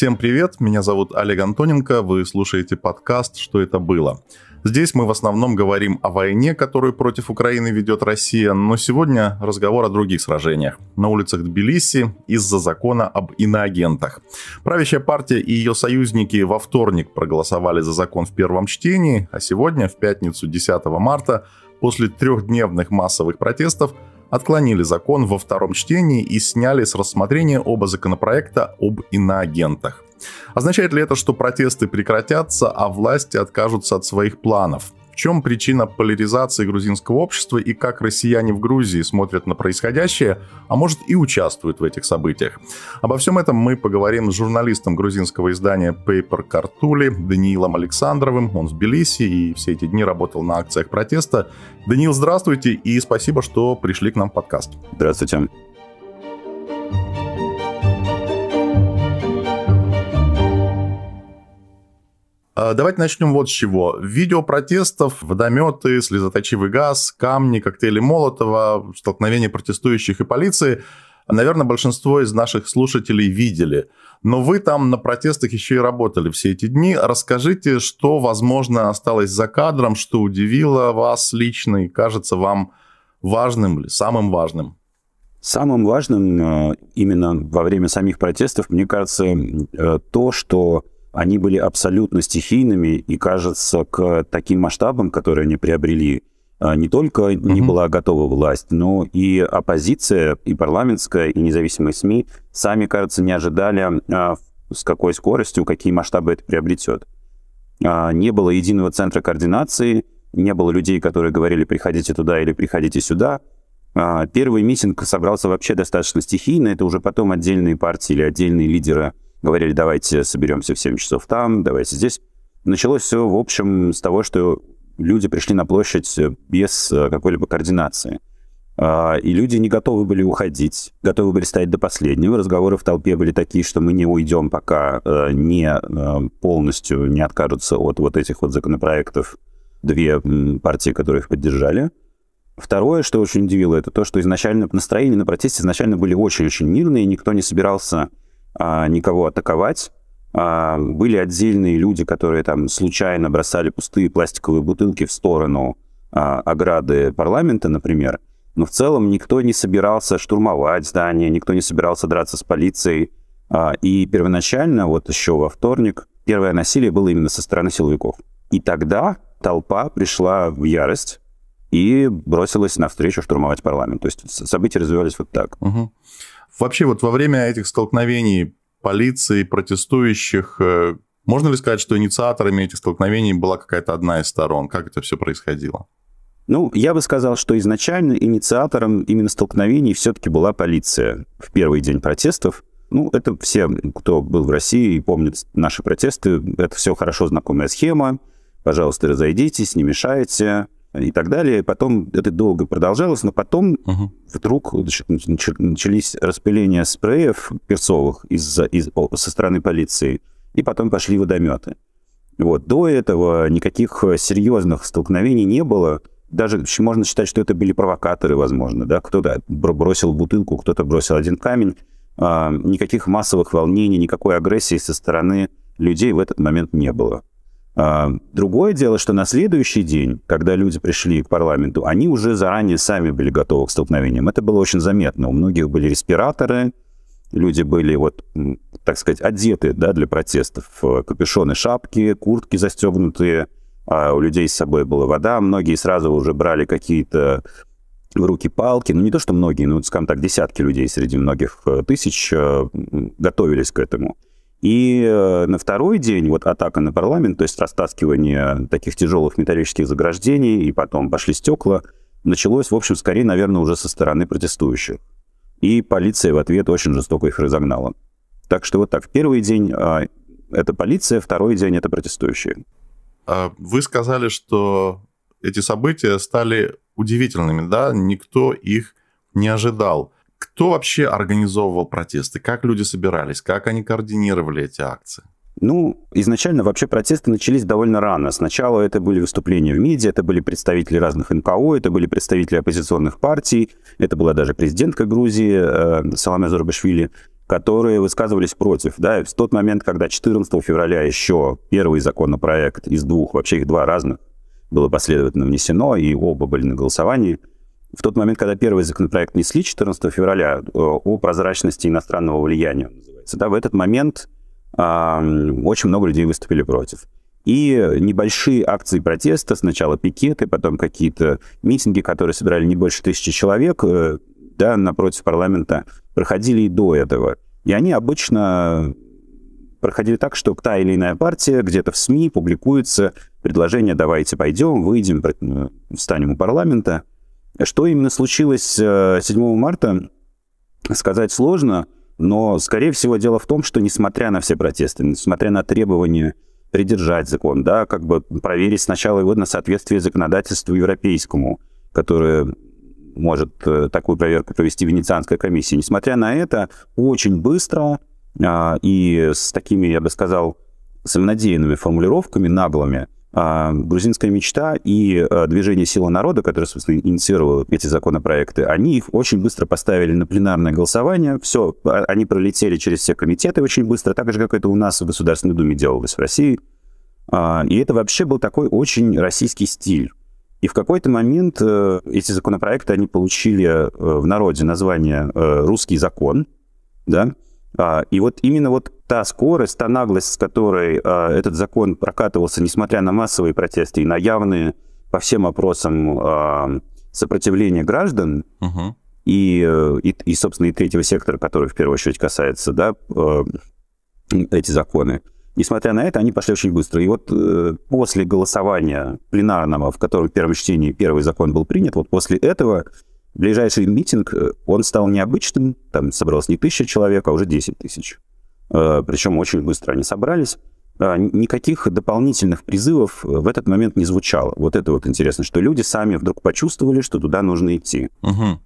Всем привет, меня зовут Олег Антоненко, вы слушаете подкаст «Что это было?». Здесь мы в основном говорим о войне, которую против Украины ведет Россия, но сегодня разговор о других сражениях. На улицах Тбилиси из-за закона об иноагентах. Правящая партия и ее союзники во вторник проголосовали за закон в первом чтении, а сегодня, в пятницу 10 марта, после трехдневных массовых протестов – отклонили закон во втором чтении и сняли с рассмотрения оба законопроекта об иноагентах. Означает ли это, что протесты прекратятся, а власти откажутся от своих планов? чем причина поляризации грузинского общества и как россияне в Грузии смотрят на происходящее, а может и участвуют в этих событиях. Обо всем этом мы поговорим с журналистом грузинского издания Paper Картули Даниилом Александровым. Он в Тбилиси и все эти дни работал на акциях протеста. Даниил, здравствуйте и спасибо, что пришли к нам в подкаст. Здравствуйте. А, давайте начнем вот с чего. Видео протестов, водометы, слезоточивый газ, камни, коктейли Молотова, столкновения протестующих и полиции – наверное, большинство из наших слушателей видели. Но вы там на протестах еще и работали все эти дни. Расскажите, что, возможно, осталось за кадром, что удивило вас лично и кажется вам важным или самым важным? Самым важным э, именно во время самих протестов, мне кажется, э, то, что они были абсолютно стихийными, и, кажется, к таким масштабам, которые они приобрели, а, не только mm-hmm. не была готова власть, но и оппозиция, и парламентская, и независимые СМИ сами, кажется, не ожидали, а, с какой скоростью, какие масштабы это приобретет. А, не было единого центра координации, не было людей, которые говорили «приходите туда» или «приходите сюда». Первый митинг собрался вообще достаточно стихийно, это уже потом отдельные партии или отдельные лидеры – говорили, давайте соберемся в 7 часов там, давайте здесь. Началось все, в общем, с того, что люди пришли на площадь э, без э, какой-либо координации. А, и люди не готовы были уходить, готовы были стоять до последнего. Разговоры в толпе были такие, что мы не уйдем, пока э, не полностью не откажутся от вот этих вот законопроектов две партии, которые их поддержали. Второе, что очень удивило, это то, что изначально настроения на протесте изначально были очень-очень мирные, никто не собирался а, никого атаковать. А, были отдельные люди, которые там случайно бросали пустые пластиковые бутылки в сторону а, ограды парламента, например. Но в целом никто не собирался штурмовать здание, никто не собирался драться с полицией. и первоначально, вот еще во вторник, первое насилие было именно со стороны силовиков. И тогда толпа пришла в ярость и бросилась навстречу штурмовать парламент. То есть события развивались вот так. Угу. Вообще вот во время этих столкновений полиции, протестующих, э, можно ли сказать, что инициаторами этих столкновений была какая-то одна из сторон? Как это все происходило? Ну, я бы сказал, что изначально инициатором именно столкновений все-таки была полиция в первый день протестов. Ну, это все, кто был в России и помнит наши протесты, это все хорошо знакомая схема. Пожалуйста, разойдитесь, не мешайте и так далее. Потом это долго продолжалось, но потом угу. вдруг начались распыления спреев перцовых из, из, со стороны полиции, и потом пошли водометы. Вот. До этого никаких э, серьезных столкновений не было. Даже можно считать, что это были провокаторы, возможно. Да? Кто-то бросил бутылку, кто-то бросил один камень. А, никаких массовых волнений, никакой агрессии со стороны людей в этот момент не было. А, другое дело, что на следующий день, когда люди пришли к парламенту, они уже заранее сами были готовы к столкновениям. Это было очень заметно. У многих были респираторы, люди были, вот, так сказать, одеты да, для протестов. Э, капюшоны, шапки, куртки застегнутые. А у людей с собой была вода. Многие сразу уже брали какие-то в руки палки. Ну, не то, что многие, но, скажем так, десятки людей среди многих э, тысяч э, готовились к этому. И э, на второй день вот атака на парламент, то есть растаскивание таких тяжелых металлических заграждений, и потом пошли стекла, началось, в общем, скорее, наверное, уже со стороны протестующих. И полиция в ответ очень жестоко их разогнала. Так что вот так, первый день а, это полиция, второй день это протестующие. А вы сказали, что эти события стали удивительными, да? Никто их не ожидал. Кто вообще организовывал протесты? Как люди собирались? Как они координировали эти акции? Ну, изначально вообще протесты начались довольно рано. Сначала это были выступления в медиа, это были представители разных НКО, это были представители оппозиционных партий, это была даже президентка Грузии э, Саламе Зорбашвили, которые высказывались против. Да, в тот момент, когда 14 февраля еще первый законопроект из двух, вообще их два разных, было последовательно внесено, и оба были на голосовании – в тот момент, когда первый законопроект несли, 14 февраля, о прозрачности иностранного влияния, называется, да, в этот момент э, очень много людей выступили против. И небольшие акции протеста, сначала пикеты, потом какие-то митинги, которые собирали не больше тысячи человек, э, да, напротив парламента, проходили и до этого. И они обычно проходили так, что та или иная партия где-то в СМИ публикуется предложение «давайте пойдем, выйдем, э, встанем у парламента», что именно случилось 7 э, марта, сказать сложно, но, скорее всего, дело в том, что несмотря на все протесты, несмотря на требования придержать закон, да, как бы проверить сначала его на соответствие законодательству европейскому, которое может э, такую проверку провести Венецианская комиссия. Несмотря на это, очень быстро а, и с такими, я бы сказал, самонадеянными формулировками, наглыми, а, грузинская мечта и а, движение силы народа», которое, собственно, инициировало эти законопроекты, они их очень быстро поставили на пленарное голосование. Все, а, они пролетели через все комитеты очень быстро, так же, как это у нас в Государственной Думе делалось в России. И это вообще был такой очень российский стиль. И в какой-то момент э, эти законопроекты, они получили э, в народе название э, «Русский закон», да, а, и вот именно вот та скорость, та наглость, с которой а, этот закон прокатывался, несмотря на массовые протесты и на явные по всем опросам а, сопротивление граждан, угу. и, э, и, и, собственно, и третьего сектора, который в первую очередь касается, да, э, эти законы, Несмотря на это, они пошли очень быстро. И вот э, после голосования пленарного, в котором в первом чтении первый закон был принят, вот после этого Ближайший митинг, э, он стал необычным, там собралось не тысяча человек, а уже 10 тысяч. Э, Причем очень быстро они собрались. Э, никаких дополнительных призывов в этот момент не звучало. Вот это вот интересно, что люди сами вдруг почувствовали, что туда нужно идти. Угу.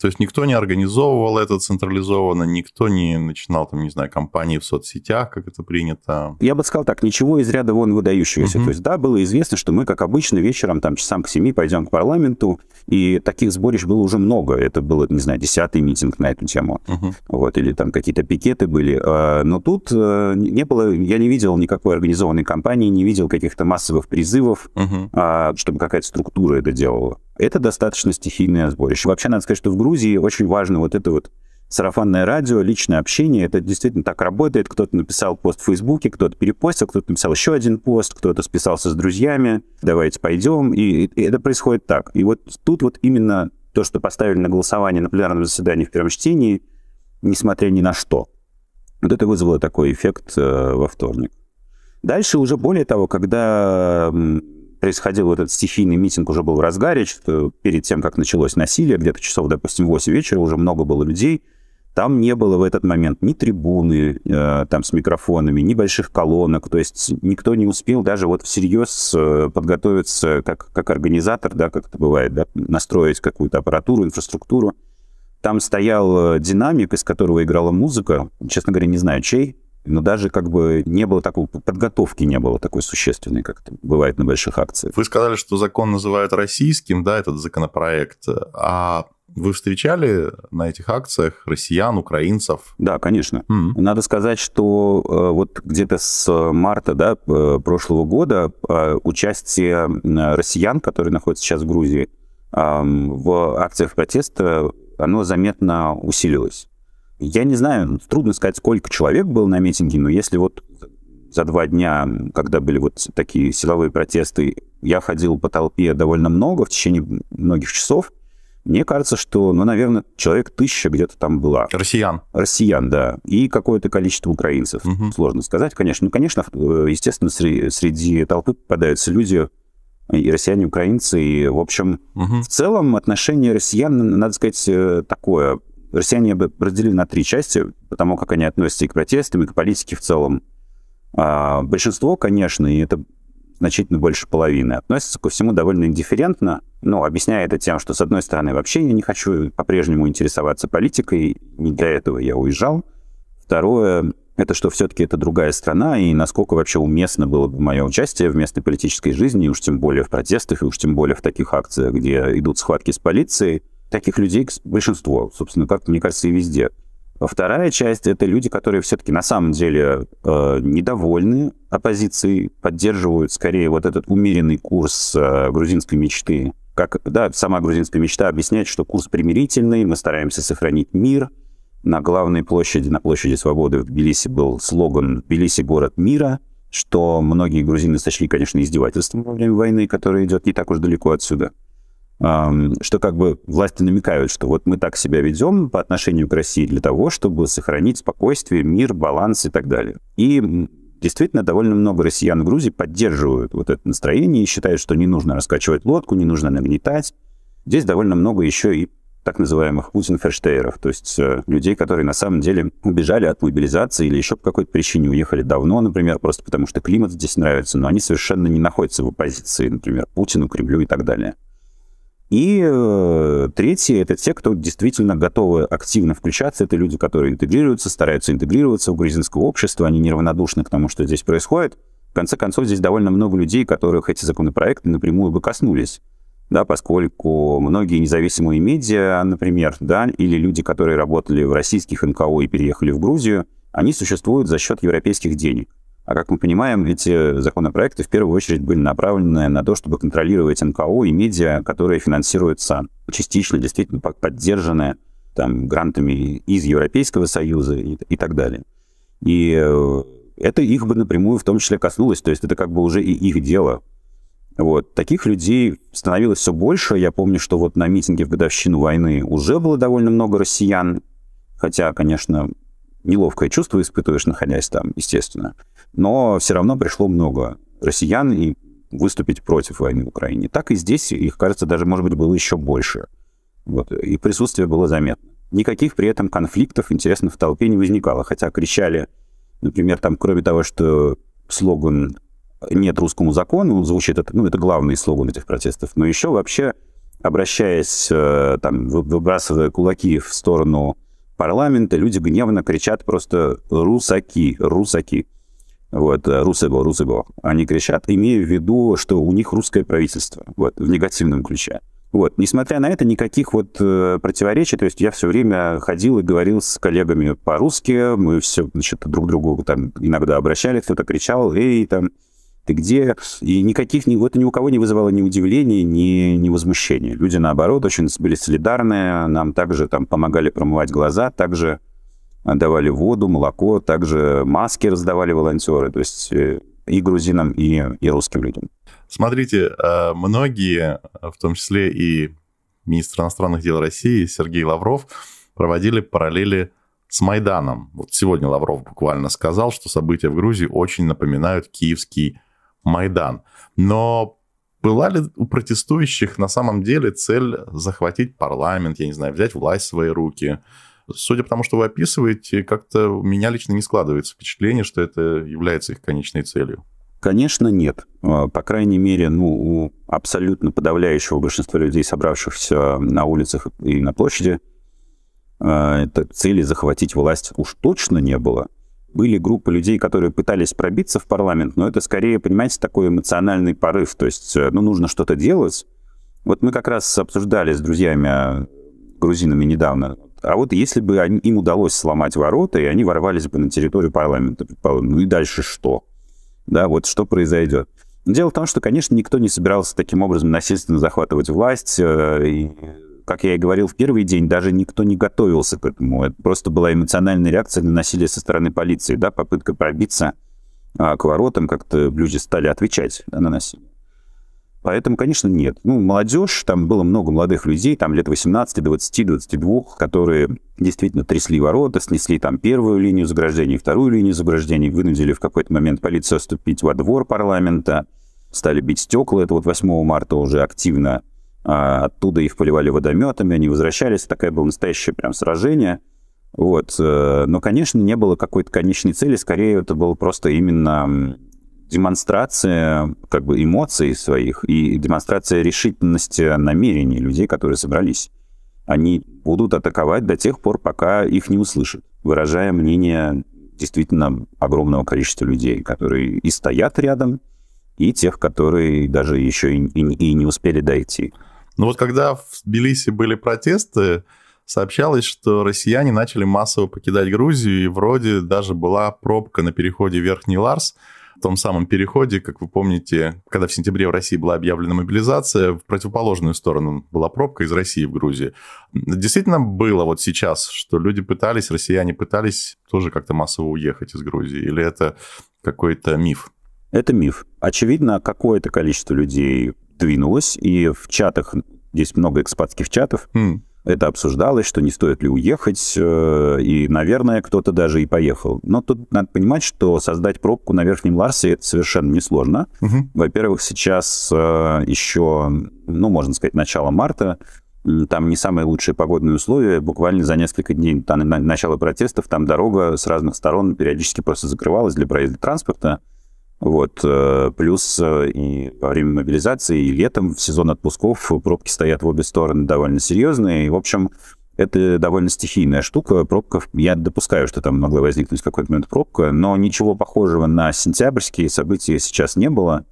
То есть никто не организовывал это централизованно, никто не начинал, там, не знаю, компании в соцсетях, как это принято. Я бы сказал так, ничего из ряда вон выдающегося. Угу. То есть, да, было известно, что мы, как обычно, вечером, там, часам к семи пойдем к парламенту, и таких сборищ было уже много. Это был, не знаю, десятый митинг на эту тему. Угу. Вот, или там какие-то пикеты были. А, но тут э, не было, я не видел никакой организованной кампании, не видел каких-то массовых призывов, угу. чтобы какая-то структура это делала. Это достаточно стихийное сборище. Вообще, надо сказать, что в Грузии очень важно вот это вот сарафанное радио, личное общение, это действительно так работает. Кто-то написал пост в Фейсбуке, кто-то перепостил, кто-то написал еще один пост, кто-то списался с друзьями, давайте пойдем, и, и это происходит так. И вот тут вот именно то, что поставили на голосование на пленарном заседании в первом чтении, несмотря ни на что, вот это вызвало такой эффект э, во вторник. Дальше уже более того, когда происходил этот стихийный митинг, уже был в разгаре, что перед тем, как началось насилие, где-то часов, допустим, 8 вечера, уже много было людей, там не было в этот момент ни трибуны э, там с микрофонами, ни больших колонок, то есть никто не успел даже вот всерьез э, подготовиться как, как организатор, да, как это бывает, да, настроить какую-то аппаратуру, инфраструктуру. Там стоял э, динамик, из которого играла музыка, честно говоря, не знаю чей, но даже как бы не было такой подготовки, не было такой существенной, как это бывает на больших акциях. Вы сказали, что закон называют российским, да, этот законопроект. А вы встречали на этих акциях россиян, украинцев? Да, конечно. Mm-hmm. Надо сказать, что э, вот где-то с э, марта да, э, прошлого года участие россиян, которые находятся сейчас в Грузии, в акциях протеста, оно заметно усилилось. Я не знаю, трудно сказать, сколько человек было на митинге, но если вот за два дня, когда были вот такие силовые протесты, я ходил по толпе довольно много в течение многих часов, мне кажется, что, ну, наверное, человек тысяча где-то там была. Россиян. Россиян, да. И какое-то количество украинцев. Угу. Сложно сказать, конечно. Ну, конечно, э, естественно, среди, толпы попадаются люди, и россияне, и украинцы. И, в общем, угу. в целом отношение россиян, надо сказать, э, такое Россияне бы разделили на три части, потому как они относятся и к протестам, и к политике в целом. А, большинство, конечно, и это значительно больше половины, относятся ко всему довольно индифферентно, но ну, объясняя это тем, что, с одной стороны, вообще я не хочу по-прежнему интересоваться политикой, не для этого я уезжал. Второе, это что все-таки это другая страна, и насколько вообще уместно было бы мое участие в местной политической жизни, и уж тем более в протестах, и уж тем более в таких акциях, где идут схватки с полицией таких людей большинство, собственно, как, мне кажется, и везде. А вторая часть — это люди, которые все-таки на самом деле э, недовольны оппозицией, поддерживают скорее вот этот умеренный курс э, грузинской мечты. Как, да, сама грузинская мечта объясняет, что курс примирительный, мы стараемся сохранить мир. На главной площади, на площади свободы в Тбилиси был слоган «Тбилиси – город мира», что многие грузины сочли, конечно, издевательством во время войны, которая идет не так уж далеко отсюда – что как бы власти намекают, что вот мы так себя ведем по отношению к России для того, чтобы сохранить спокойствие, мир, баланс и так далее. И действительно довольно много россиян в Грузии поддерживают вот это настроение и считают, что не нужно раскачивать лодку, не нужно нагнетать. Здесь довольно много еще и так называемых путин то есть э, людей, которые на самом деле убежали от мобилизации или еще по какой-то причине уехали давно, например, просто потому что климат здесь нравится, но они совершенно не находятся в оппозиции, например, Путину, Кремлю и так далее. И э, третье — это те, кто действительно готовы активно включаться. Это люди, которые интегрируются, стараются интегрироваться в грузинское общество, они неравнодушны к тому, что здесь происходит. В конце концов, здесь довольно много людей, которых эти законопроекты напрямую бы коснулись. Да, поскольку многие независимые медиа, например, да, или люди, которые работали в российских НКО и переехали в Грузию, они существуют за счет европейских денег. А как мы понимаем, эти законопроекты в первую очередь были направлены на то, чтобы контролировать НКО и медиа, которые финансируются частично, действительно поддержаны там, грантами из Европейского Союза и, и так далее. И э, это их бы напрямую в том числе коснулось, то есть это как бы уже и их дело. Вот. Таких людей становилось все больше. Я помню, что вот на митинге в годовщину войны уже было довольно много россиян, хотя, конечно, неловкое чувство испытываешь, находясь там, естественно но все равно пришло много россиян и выступить против войны в Украине. Так и здесь, их, кажется, даже, может быть, было еще больше. Вот. И присутствие было заметно. Никаких при этом конфликтов, интересно, в толпе не возникало. Хотя кричали, например, там, кроме того, что слоган «нет русскому закону» звучит, это, ну, это главный слоган этих протестов, но еще вообще, обращаясь, э, там, выбрасывая кулаки в сторону парламента, люди гневно кричат просто «русаки, русаки» вот, «Русего, э, Русего», они кричат, имея в виду, что у них русское правительство, вот, в негативном ключе. Вот. Несмотря на это, никаких вот э, противоречий. То есть я все время ходил и говорил с коллегами по-русски. Мы все, значит, друг другу там иногда обращались, кто-то кричал, эй, там, ты где? И никаких, ни, Это ни у кого не вызывало ни удивления, ни, ни возмущения. Люди, наоборот, очень были солидарны. Нам также там помогали промывать глаза, также давали воду, молоко, также маски раздавали волонтеры, то есть э, и грузинам, и, и русским людям. Смотрите, э, многие, э, в том числе и министр иностранных дел России Сергей Лавров, проводили параллели с Майданом. Вот сегодня Лавров буквально сказал, что события в Грузии очень напоминают киевский Майдан. Но была ли у протестующих на самом деле цель захватить парламент, я не знаю, взять власть в свои руки, судя по тому, что вы описываете, как-то у меня лично не складывается впечатление, что это является их конечной целью. Конечно, нет. А, по крайней мере, ну, у абсолютно подавляющего большинства людей, собравшихся на улицах и на площади, а, это цели захватить власть уж точно не было. Были группы людей, которые пытались пробиться в парламент, но это скорее, понимаете, такой эмоциональный порыв. То есть, э, ну, нужно что-то делать. Вот мы как раз обсуждали с друзьями э, грузинами недавно а вот если бы они, им удалось сломать ворота, и они ворвались бы на территорию парламента, предположим, ну и дальше что? Да, вот что произойдет? Дело в том, что, конечно, никто не собирался таким образом насильственно захватывать власть. Э, и, как я и говорил в первый день, даже никто не готовился к этому. Это просто была эмоциональная реакция на насилие со стороны полиции, да, попытка пробиться а, к воротам, как-то люди стали отвечать да, на насилие. Поэтому, конечно, нет. Ну, молодежь, там было много молодых людей, там лет 18, 20, 22, которые действительно трясли ворота, снесли там первую линию заграждений, вторую линию заграждений, вынудили в какой-то момент полицию вступить во двор парламента, стали бить стекла, это вот 8 марта уже активно, а оттуда их поливали водометами, они возвращались, такое было настоящее прям сражение. Вот. Э, но, конечно, не было какой-то конечной цели, скорее это было просто именно демонстрация как бы эмоций своих и демонстрация решительности намерений людей, которые собрались. Они будут атаковать до тех пор, пока их не услышат, выражая мнение действительно огромного количества людей, которые и стоят рядом, и тех, которые даже еще и, и, и не успели дойти. Ну вот когда в Тбилиси были протесты, сообщалось, что россияне начали массово покидать Грузию, и вроде даже была пробка на переходе Верхний Ларс – том самом переходе, как вы помните, когда в сентябре в России была объявлена мобилизация, в противоположную сторону была пробка из России в Грузии. Действительно было вот сейчас, что люди пытались, россияне пытались тоже как-то массово уехать из Грузии? Или это какой-то миф? Это миф. Очевидно, какое-то количество людей двинулось, и в чатах, здесь много экспатских чатов, mm это обсуждалось, что не стоит ли уехать, э, и, наверное, кто-то даже и поехал. Но тут надо понимать, что создать пробку на Верхнем Ларсе это совершенно несложно. Угу. Во-первых, сейчас э, еще, ну, можно сказать, начало марта, там не самые лучшие погодные условия, буквально за несколько дней до начало протестов там дорога с разных сторон периодически просто закрывалась для проезда транспорта, вот. Э, плюс э, и во время мобилизации, и летом в сезон отпусков пробки стоят в обе стороны довольно серьезные. И, в общем, это довольно стихийная штука. Пробка, я допускаю, что там могла возникнуть какой-то момент пробка, но ничего похожего на сентябрьские события сейчас не было.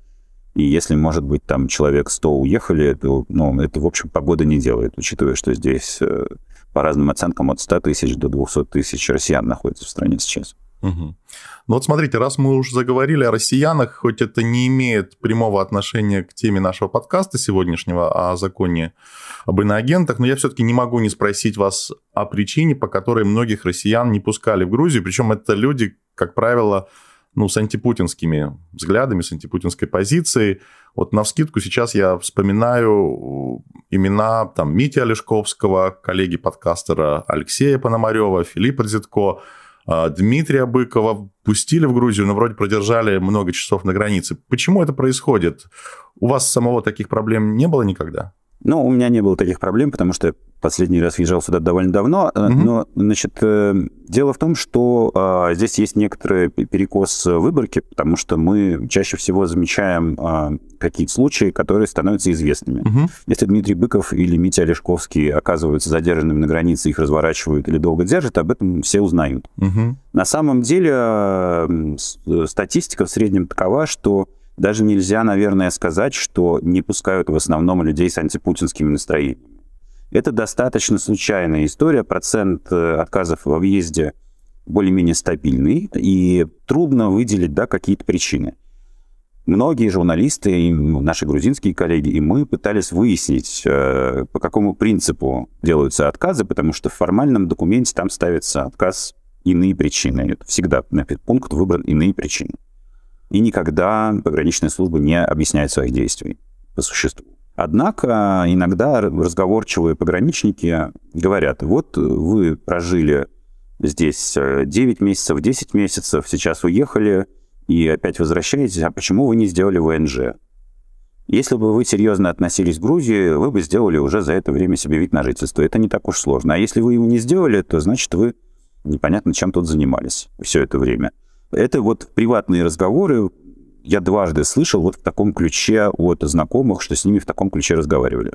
И если, может быть, там человек 100 уехали, то ну, это, в общем, погода не делает, учитывая, что здесь э, по разным оценкам от 100 тысяч до 200 тысяч россиян находится в стране сейчас. Угу. Ну вот смотрите, раз мы уже заговорили о россиянах, хоть это не имеет прямого отношения к теме нашего подкаста сегодняшнего о законе об иноагентах, но я все-таки не могу не спросить вас о причине, по которой многих россиян не пускали в Грузию. Причем это люди, как правило, ну, с антипутинскими взглядами, с антипутинской позицией. Вот на вскидку сейчас я вспоминаю э, имена там Мити Олешковского, коллеги подкастера Алексея Пономарева, Филиппа Зитко. А, Дмитрия Быкова пустили в Грузию, но вроде продержали много часов на границе. Почему это происходит? У вас самого таких проблем не было никогда? Ну, у меня не было таких проблем, потому что последний раз езжал сюда довольно давно. Угу. Но, значит, э, дело в том, что а, здесь есть некоторый перекос выборки, потому что мы чаще всего замечаем а, какие-то случаи, которые становятся известными. Угу. Если Дмитрий Быков или Митя Олешковский оказываются задержанными на границе, их разворачивают или долго держат, об этом все узнают. Угу. На самом деле э, статистика в среднем такова, что даже нельзя, наверное, сказать, что не пускают в основном людей с антипутинскими настроениями. Это достаточно случайная история. Процент э, отказов во въезде более-менее стабильный, и трудно выделить да, какие-то причины. Многие журналисты, и наши грузинские коллеги, и мы пытались выяснить, э, по какому принципу делаются отказы, потому что в формальном документе там ставится отказ «иные причины». Это всегда на этот пункт выбран «иные причины» и никогда пограничные службы не объясняют своих действий по существу. Однако иногда разговорчивые пограничники говорят, вот вы прожили здесь 9 э, месяцев, 10 месяцев, сейчас уехали и опять возвращаетесь, а почему вы не сделали ВНЖ? Если бы вы серьезно относились к Грузии, вы бы сделали уже за это время себе вид на жительство. Это не так уж сложно. А если вы его не сделали, то значит вы непонятно чем тут занимались все это время. Это вот приватные разговоры, я дважды слышал вот в таком ключе от знакомых, что с ними в таком ключе разговаривали.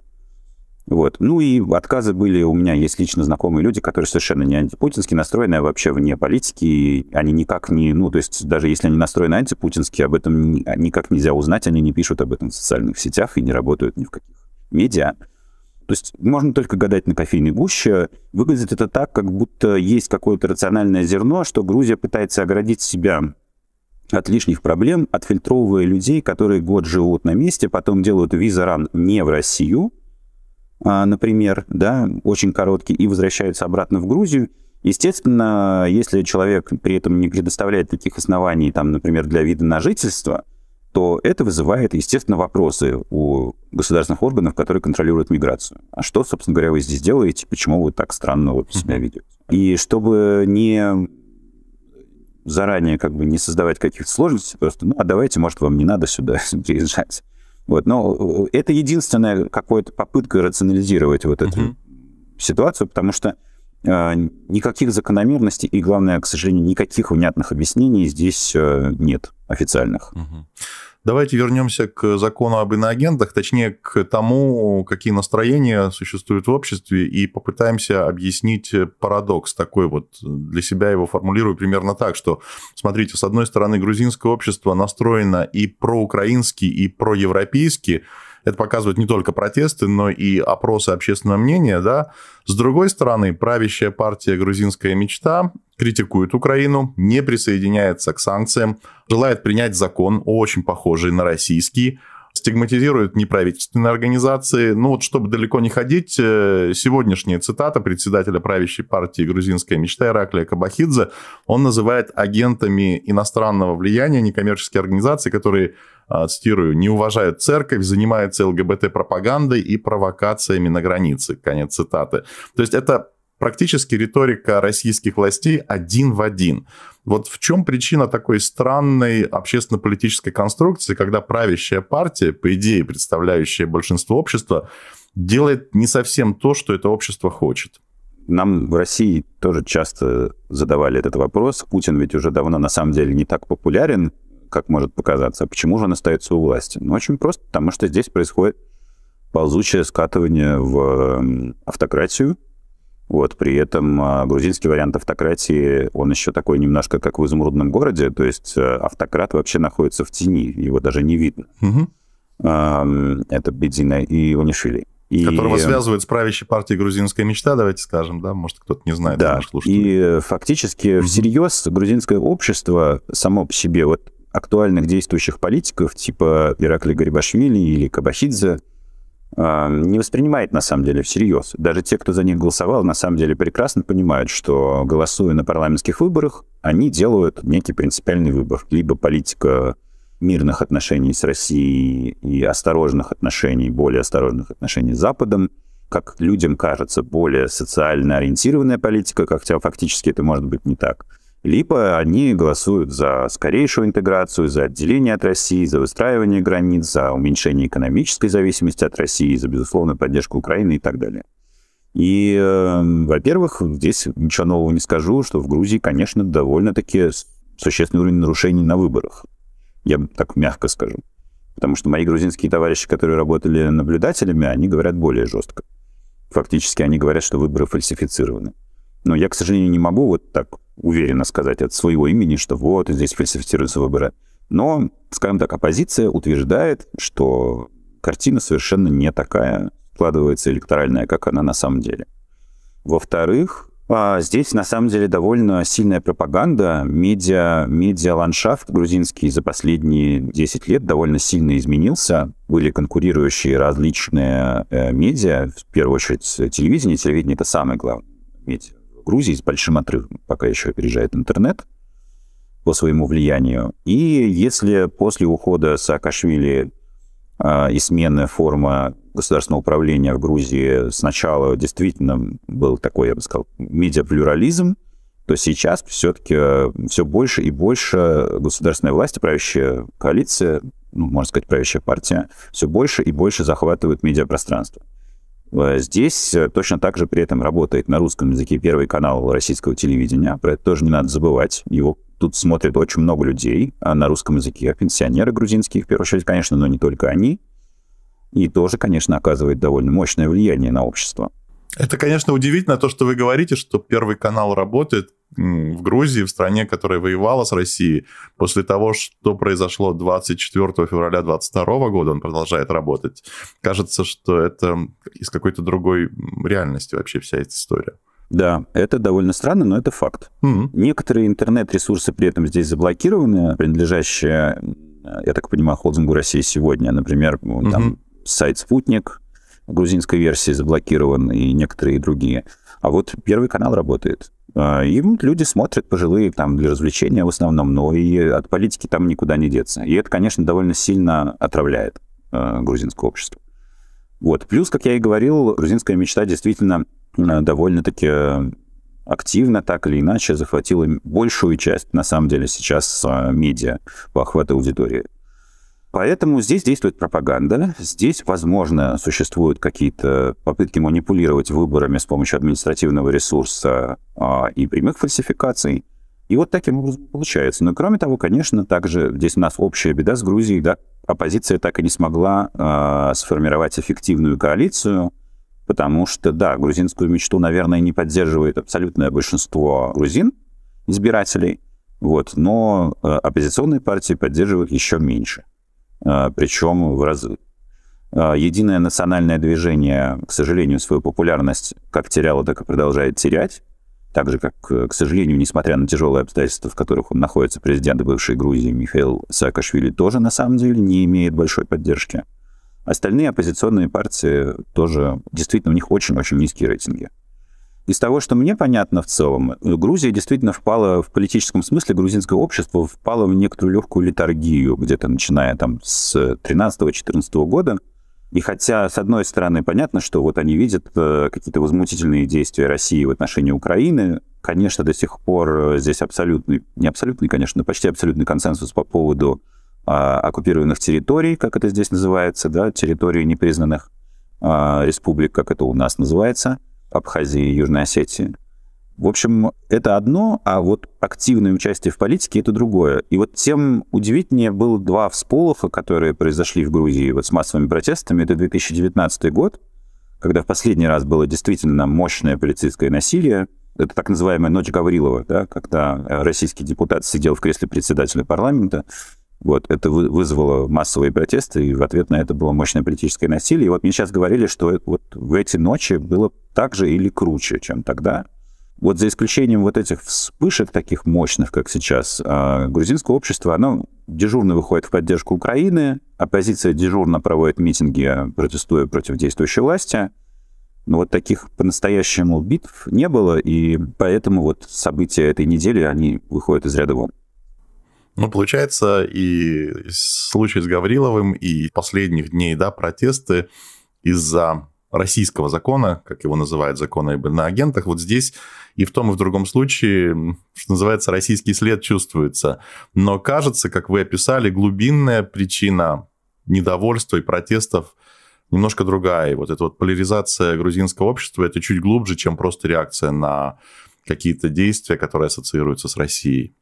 Вот. Ну и отказы были, у меня есть лично знакомые люди, которые совершенно не антипутинские настроены, вообще вне политики, они никак не, ну, то есть даже если они настроены антипутинские, об этом никак нельзя узнать, они не пишут об этом в социальных сетях и не работают ни в каких медиа. То есть можно только гадать на кофейной гуще. Выглядит это так, как будто есть какое-то рациональное зерно, что Грузия пытается оградить себя от лишних проблем, отфильтровывая людей, которые год живут на месте, потом делают визаран не в Россию, а, например, да, очень короткий, и возвращаются обратно в Грузию. Естественно, если человек при этом не предоставляет таких оснований, там, например, для вида на жительство – то это вызывает, естественно, вопросы у государственных органов, которые контролируют миграцию. А что, собственно говоря, вы здесь делаете? Почему вы так странно вот себя ведете? И чтобы не заранее как бы не создавать каких-то сложностей, просто, ну, а давайте, может, вам не надо сюда приезжать. Вот, но э, это единственная какая-то попытка рационализировать вот эту uh-huh. ситуацию, потому что а, никаких закономерностей и, главное, к сожалению, никаких внятных объяснений здесь э, нет официальных. Давайте вернемся к закону об иноагентах, точнее к тому, какие настроения существуют в обществе, и попытаемся объяснить парадокс такой вот. Для себя его формулирую примерно так, что, смотрите, с одной стороны, грузинское общество настроено и проукраински, и проевропейски, это показывают не только протесты, но и опросы общественного мнения. Да? С другой стороны, правящая партия «Грузинская мечта» критикует Украину, не присоединяется к санкциям, желает принять закон, очень похожий на российский, стигматизирует неправительственные организации. Ну вот, чтобы далеко не ходить, э, сегодняшняя цитата председателя правящей партии «Грузинская мечта» Ираклия Кабахидзе, он называет агентами иностранного влияния некоммерческие организации, которые а, цитирую, «не уважают церковь, занимаются ЛГБТ-пропагандой и провокациями на границе». Конец цитаты. То есть это практически риторика российских властей один в один. Вот в чем причина такой странной общественно-политической конструкции, когда правящая партия, по идее представляющая большинство общества, делает не совсем то, что это общество хочет? Нам в России тоже часто задавали этот вопрос. Путин ведь уже давно на самом деле не так популярен, как может показаться. А почему же он остается у власти? Ну, очень просто, потому что здесь происходит ползучее скатывание в автократию. Вот, при этом а, грузинский вариант автократии, он еще такой немножко как в изумрудном городе, то есть э, автократ вообще находится в тени, его даже не видно. Угу. Это Бедина и Унишвили. И... Которого э, связывает с правящей партией грузинская мечта, давайте скажем, да, может, кто-то не знает, да. И э, фактически всерьез грузинское общество само по себе, вот актуальных действующих политиков типа Иракли Гарибашвили или Кабахидзе а, не воспринимает на самом деле всерьез. Даже те, кто за них голосовал, на самом деле прекрасно понимают, что голосуя на парламентских выборах, они делают некий принципиальный выбор. Либо политика мирных отношений с Россией и осторожных отношений, более осторожных отношений с Западом, как людям кажется, более социально ориентированная политика, хотя фактически это может быть не так – либо они голосуют за скорейшую интеграцию, за отделение от России, за выстраивание границ, за уменьшение экономической зависимости от России, за безусловную поддержку Украины и так далее. И, э, во-первых, здесь ничего нового не скажу, что в Грузии, конечно, довольно-таки существенный уровень нарушений на выборах. Я так мягко скажу. Потому что мои грузинские товарищи, которые работали наблюдателями, они говорят более жестко. Фактически они говорят, что выборы фальсифицированы. Но я, к сожалению, не могу вот так уверенно сказать от своего имени, что вот здесь фальсифицируются выборы. Но, скажем так, оппозиция утверждает, что картина совершенно не такая складывается электоральная, как она на самом деле. Во-вторых, а, здесь на самом деле довольно сильная пропаганда. Медиа, медиа-ландшафт грузинский за последние 10 лет довольно сильно изменился. Были конкурирующие различные э, медиа, в первую очередь телевидение. Телевидение — это самое главное медиа Грузии с большим отрывом, пока еще опережает интернет по своему влиянию. И если после ухода Саакашвили э, и смены формы государственного управления в Грузии сначала действительно был такой, я бы сказал, медиаплюрализм, то сейчас все-таки а, все больше и больше государственная власть, правящая коалиция, ну, можно сказать, правящая партия, все больше и больше захватывает медиапространство. Э, здесь э, точно так же при этом работает на русском языке первый канал российского телевидения. Про это тоже не надо забывать. Его тут смотрит очень много людей а на русском языке. Пенсионеры грузинские, в первую очередь, конечно, но не только они. И тоже, конечно, оказывает довольно мощное влияние на общество. Это, конечно, удивительно то, что вы говорите, что Первый канал работает в Грузии, в стране, которая воевала с Россией, после того, что произошло 24 февраля 22 года, он продолжает работать. Кажется, что это из какой-то другой реальности вообще вся эта история. Да, это довольно странно, но это факт. Mm-hmm. Некоторые интернет-ресурсы при этом здесь заблокированы, принадлежащие, я так понимаю, холдингу России сегодня. Например, mm-hmm. там сайт «Спутник», грузинской версии заблокирован и некоторые другие. А вот Первый канал работает. А, и люди смотрят, пожилые, там, для развлечения в основном, но и от политики там никуда не деться. И это, конечно, довольно сильно отравляет а, грузинское общество. Вот. Плюс, как я и говорил, грузинская мечта действительно а, довольно-таки активно, так или иначе, захватила большую часть, на самом деле, сейчас медиа по охвату аудитории. Поэтому здесь действует пропаганда, здесь, возможно, существуют какие-то попытки манипулировать выборами с помощью административного ресурса а, и прямых фальсификаций. И вот таким образом получается. Но кроме того, конечно, также здесь у нас общая беда с Грузией, да, оппозиция так и не смогла а, сформировать эффективную коалицию, потому что, да, грузинскую мечту, наверное, не поддерживает абсолютное большинство грузин, избирателей, вот, но э, оппозиционные партии поддерживают еще меньше. А, причем в раз... А, единое национальное движение, к сожалению, свою популярность как теряло, так и продолжает терять. Так же, как, э, к сожалению, несмотря на тяжелые обстоятельства, в которых он находится, президент бывшей Грузии Михаил Саакашвили тоже, на самом деле, не имеет большой поддержки. Остальные оппозиционные партии тоже, действительно, у них очень-очень низкие рейтинги. Из того, что мне понятно в целом, Грузия действительно впала в политическом смысле, грузинское общество впало в некоторую легкую литаргию, где-то начиная там с 13-14 года. И хотя, с одной стороны, понятно, что вот они видят э, какие-то возмутительные действия России в отношении Украины, конечно, до сих пор э, здесь абсолютный, не абсолютный, конечно, но почти абсолютный консенсус по поводу а, оккупированных территорий, как это здесь называется, да, территорий непризнанных а, республик, как это у нас называется – Абхазии и Южной Осетии. В общем, это одно, а вот активное участие в политике — это другое. И вот тем удивительнее было два всполоха, которые произошли в Грузии вот с массовыми протестами. Это 2019 год, когда в последний раз было действительно мощное полицейское насилие. Это так называемая «Ночь Гаврилова», да, когда российский депутат сидел в кресле председателя парламента вот, это вызвало массовые протесты, и в ответ на это было мощное политическое насилие. И вот мне сейчас говорили, что вот в эти ночи было так же или круче, чем тогда. Вот за исключением вот этих вспышек таких мощных, как сейчас, а, грузинское общество, оно дежурно выходит в поддержку Украины, оппозиция дежурно проводит митинги, а, протестуя против действующей власти. Но вот таких по-настоящему битв не было, и поэтому вот события этой недели, они выходят из ряда вон. Ну, получается, и случай с Гавриловым, и последних дней, да, протесты из-за российского закона, как его называют, закона об агентах, вот здесь и в том, и в другом случае, что называется, российский след чувствуется. Но кажется, как вы описали, глубинная причина недовольства и протестов немножко другая. И вот эта вот поляризация грузинского общества, это чуть глубже, чем просто реакция на какие-то действия, которые ассоциируются с Россией.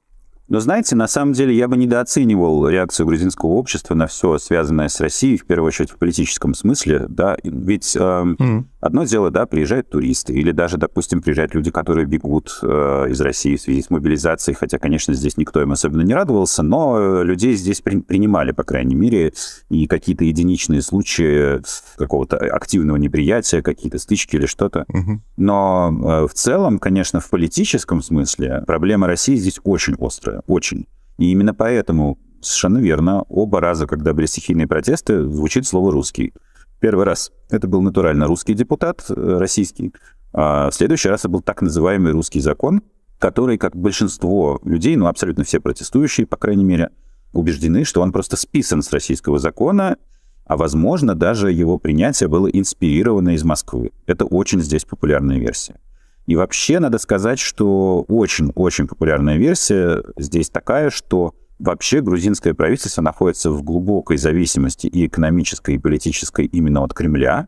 Но знаете, на самом деле я бы недооценивал реакцию грузинского общества на все, связанное с Россией, в первую очередь в политическом смысле, да, ведь э, mm. Одно дело, да, приезжают туристы, или даже, допустим, приезжают люди, которые бегут э, из России в связи с мобилизацией, хотя, конечно, здесь никто им особенно не радовался, но э, людей здесь при принимали, по крайней мере, и какие-то единичные случаи какого-то активного неприятия, какие-то стычки или что-то. Угу. Но э, в целом, конечно, в политическом смысле проблема России здесь очень острая, очень. И именно поэтому, совершенно верно, оба раза, когда были стихийные протесты, звучит слово «русский». Первый раз это был натурально русский депутат, э, российский. А в следующий раз это был так называемый русский закон, который, как большинство людей, ну абсолютно все протестующие, по крайней мере, убеждены, что он просто списан с российского закона, а возможно даже его принятие было инспирировано из Москвы. Это очень здесь популярная версия. И вообще надо сказать, что очень-очень популярная версия здесь такая, что Вообще грузинское правительство находится в глубокой зависимости и экономической, и политической именно от Кремля.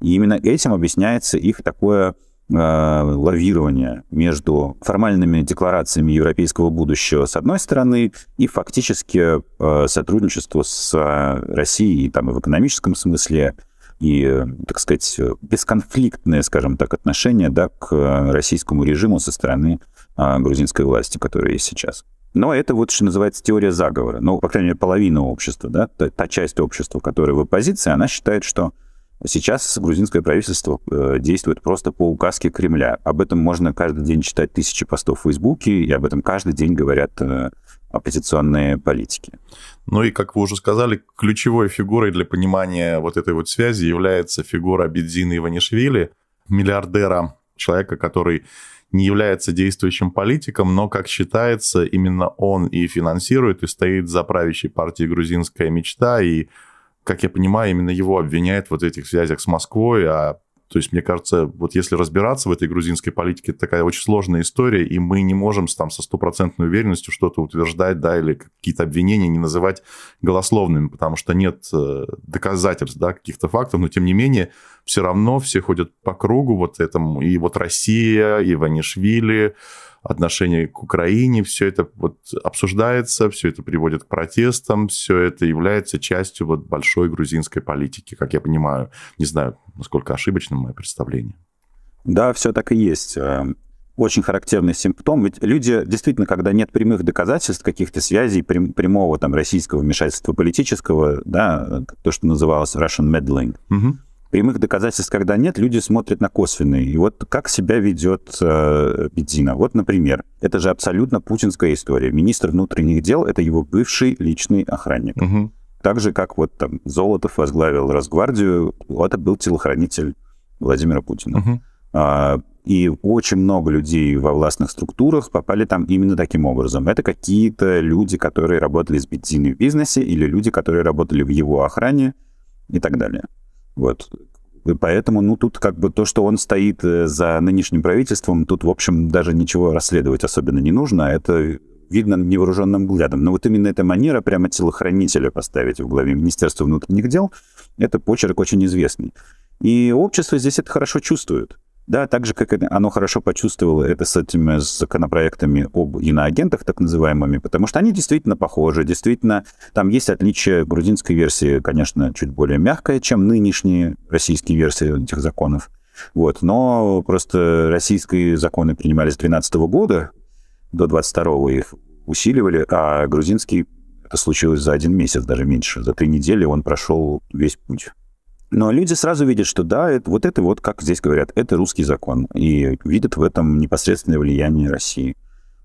И именно этим объясняется их такое э, лавирование между формальными декларациями европейского будущего с одной стороны и фактически э, сотрудничество с э, Россией там, и в экономическом смысле, и, э, так сказать, бесконфликтное, скажем так, отношение да, к э, российскому режиму со стороны э, грузинской власти, которая есть сейчас. Но это вот, что называется, теория заговора. Ну, по крайней мере, половина общества, да, та, та часть общества, которая в оппозиции, она считает, что сейчас грузинское правительство э, действует просто по указке Кремля. Об этом можно каждый день читать тысячи постов в Фейсбуке, и об этом каждый день говорят э, оппозиционные политики. Ну и, как вы уже сказали, ключевой фигурой для понимания вот этой вот связи является фигура Бедзины Иванишвили, миллиардера, человека, который не является действующим политиком, но, как считается, именно он и финансирует, и стоит за правящей партией «Грузинская мечта», и, как я понимаю, именно его обвиняют вот в этих связях с Москвой, а то есть, мне кажется, вот если разбираться в этой грузинской политике, это такая очень сложная история, и мы не можем там со стопроцентной уверенностью что-то утверждать, да, или какие-то обвинения не называть голословными, потому что нет э, доказательств, да, каких-то фактов, но тем не менее все равно все ходят по кругу вот этому. И вот Россия, и Ванишвили, отношение к Украине, все это вот обсуждается, все это приводит к протестам, все это является частью вот большой грузинской политики, как я понимаю. Не знаю, насколько ошибочным мое представление. Да, все так и есть. Э, очень характерный симптом. Ведь люди, действительно, когда нет прямых доказательств каких-то связей, прям, прямого там российского вмешательства политического, да, то, что называлось Russian meddling, угу прямых доказательств, когда нет, люди смотрят на косвенные. И вот как себя ведет э, Бедзина. Вот, например, это же абсолютно путинская история. Министр внутренних дел — это его бывший личный охранник. Угу. Так же, как вот там Золотов возглавил Росгвардию, это был телохранитель Владимира Путина. Угу. А, и очень много людей во властных структурах попали там именно таким образом. Это какие-то люди, которые работали с Бедзиной в бизнесе, или люди, которые работали в его охране и так далее. Вот. И поэтому, ну, тут как бы то, что он стоит э, за нынешним правительством, тут, в общем, даже ничего расследовать особенно не нужно. А это видно невооруженным взглядом. Но вот именно эта манера прямо телохранителя поставить в главе Министерства внутренних дел, это почерк очень известный. И общество здесь это хорошо чувствует. Да, так же, как оно хорошо почувствовало это с этими законопроектами об иноагентах, так называемыми, потому что они действительно похожи, действительно, там есть отличие грузинской версии, конечно, чуть более мягкая, чем нынешние российские версии этих законов. Вот. Но просто российские законы принимались с 2012 года, до 22 их усиливали, а грузинский это случилось за один месяц, даже меньше. За три недели он прошел весь путь. Но люди сразу видят, что да, это, вот это вот, как здесь говорят, это русский закон. И видят в этом непосредственное влияние России.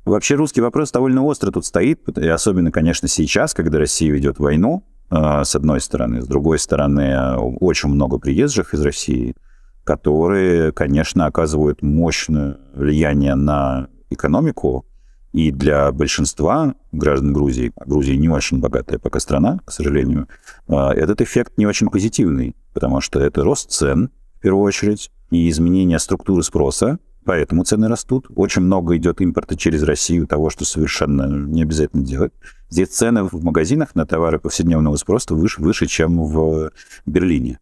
Вообще русский вопрос довольно остро тут стоит, и особенно, конечно, сейчас, когда Россия ведет войну, а, с одной стороны. С другой стороны, очень много приезжих из России, которые, конечно, оказывают мощное влияние на экономику и для большинства граждан Грузии, а Грузия не очень богатая пока страна, к сожалению, а, этот эффект не очень позитивный, потому что это рост цен, в первую очередь, и изменение структуры спроса, поэтому цены растут. Очень много идет импорта через Россию, того, что совершенно не обязательно делать. Здесь цены в магазинах на товары повседневного спроса выше, выше чем в Берлине.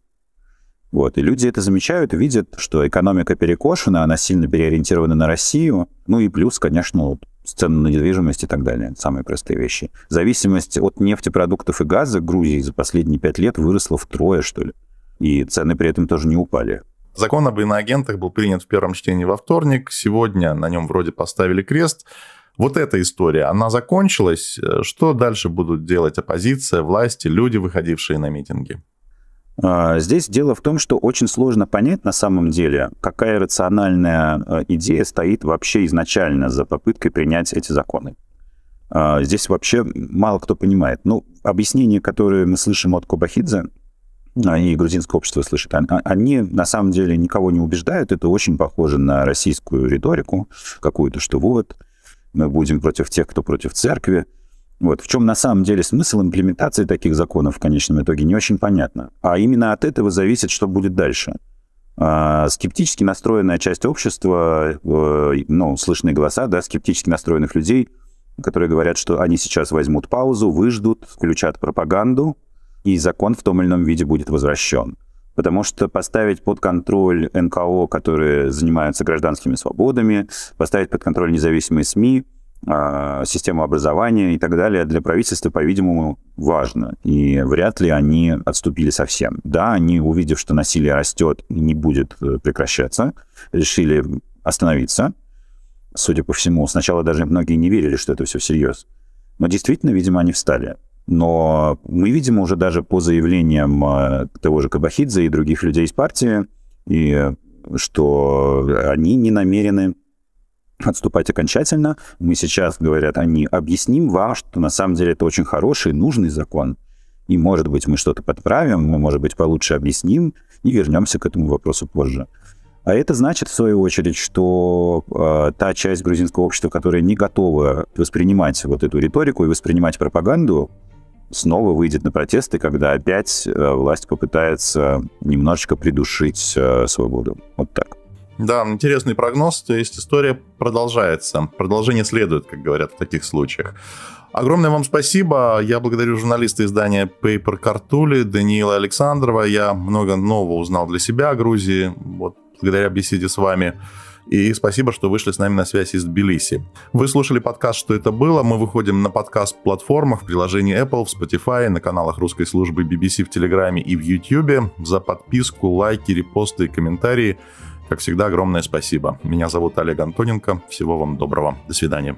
Вот. И люди это замечают, видят, что экономика перекошена, она сильно переориентирована на Россию. Ну и плюс, конечно, вот цены на недвижимость и так далее. Самые простые вещи. Зависимость от нефтепродуктов и газа Грузии за последние пять лет выросла втрое, что ли. И цены при этом тоже не упали. Закон об иноагентах был принят в первом чтении во вторник. Сегодня на нем вроде поставили крест. Вот эта история, она закончилась. Что дальше будут делать оппозиция, власти, люди, выходившие на митинги? А, здесь дело в том, что очень сложно понять на самом деле, какая рациональная э, идея стоит вообще изначально за попыткой принять эти законы. А, здесь вообще мало кто понимает. Ну, объяснения, которые мы слышим от Кобахидзе, а, и грузинское общество слышит, они на самом деле никого не убеждают. Это очень похоже на российскую риторику какую-то, что вот, мы будем против тех, кто против церкви. Вот. В чем на самом деле смысл имплементации таких законов в конечном итоге, не очень понятно. А именно от этого зависит, что будет дальше. А, скептически настроенная часть общества, э, ну, слышные голоса, да, скептически настроенных людей, которые говорят, что они сейчас возьмут паузу, выждут, включат пропаганду, и закон в том или ином виде будет возвращен. Потому что поставить под контроль НКО, которые занимаются гражданскими свободами, поставить под контроль независимые СМИ — а, систему образования и так далее для правительства, по-видимому, важно. И вряд ли они отступили совсем. Да, они, увидев, что насилие растет и не будет э, прекращаться, решили остановиться. Судя по всему, сначала даже многие не верили, что это все всерьез. Но действительно, видимо, они встали. Но мы, видимо, уже даже по заявлениям а, того же Кабахидзе и других людей из партии, и что они не намерены отступать окончательно. Мы сейчас, говорят они, объясним вам, что на самом деле это очень хороший, нужный закон. И, может быть, мы что-то подправим, мы, может быть, получше объясним и вернемся к этому вопросу позже. А это значит, в свою очередь, что э, та часть грузинского общества, которая не готова воспринимать вот эту риторику и воспринимать пропаганду, снова выйдет на протесты, когда опять э, власть попытается немножечко придушить э, свободу. Вот так. Да, интересный прогноз, то есть история продолжается. Продолжение следует, как говорят в таких случаях. Огромное вам спасибо. Я благодарю журналиста издания Paper Cartuli Даниила Александрова. Я много нового узнал для себя о Грузии, вот, благодаря беседе с вами. И спасибо, что вышли с нами на связь из Тбилиси. Вы слушали подкаст «Что это было?». Мы выходим на подкаст-платформах, в в приложении Apple, в Spotify, на каналах русской службы BBC в Телеграме и в YouTube. За подписку, лайки, репосты и комментарии – как всегда, огромное спасибо. Меня зовут Олег Антоненко. Всего вам доброго. До свидания.